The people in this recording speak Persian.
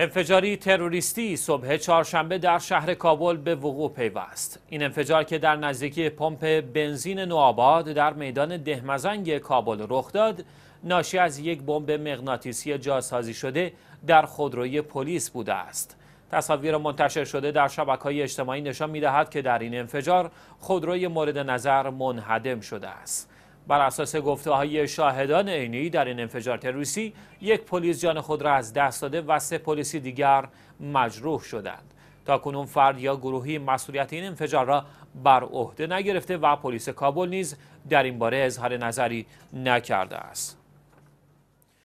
انفجاری تروریستی صبح چهارشنبه در شهر کابل به وقوع پیوست این انفجار که در نزدیکی پمپ بنزین نوآباد در میدان دهمزنگ کابل رخ داد ناشی از یک بمب مغناطیسی جاسازی شده در خودروی پلیس بوده است تصاویر منتشر شده در شبکه‌های اجتماعی نشان می‌دهد که در این انفجار خودروی مورد نظر منهدم شده است بر اساس گفته های شاهدان عینی در این انفجار تروریستی یک پلیس جان خود را از دست داده و سه پلیسی دیگر مجروح شدند تا کنون فرد یا گروهی مسئولیت این انفجار را بر عهده نگرفته و پلیس کابل نیز در این باره اظهار نظری نکرده است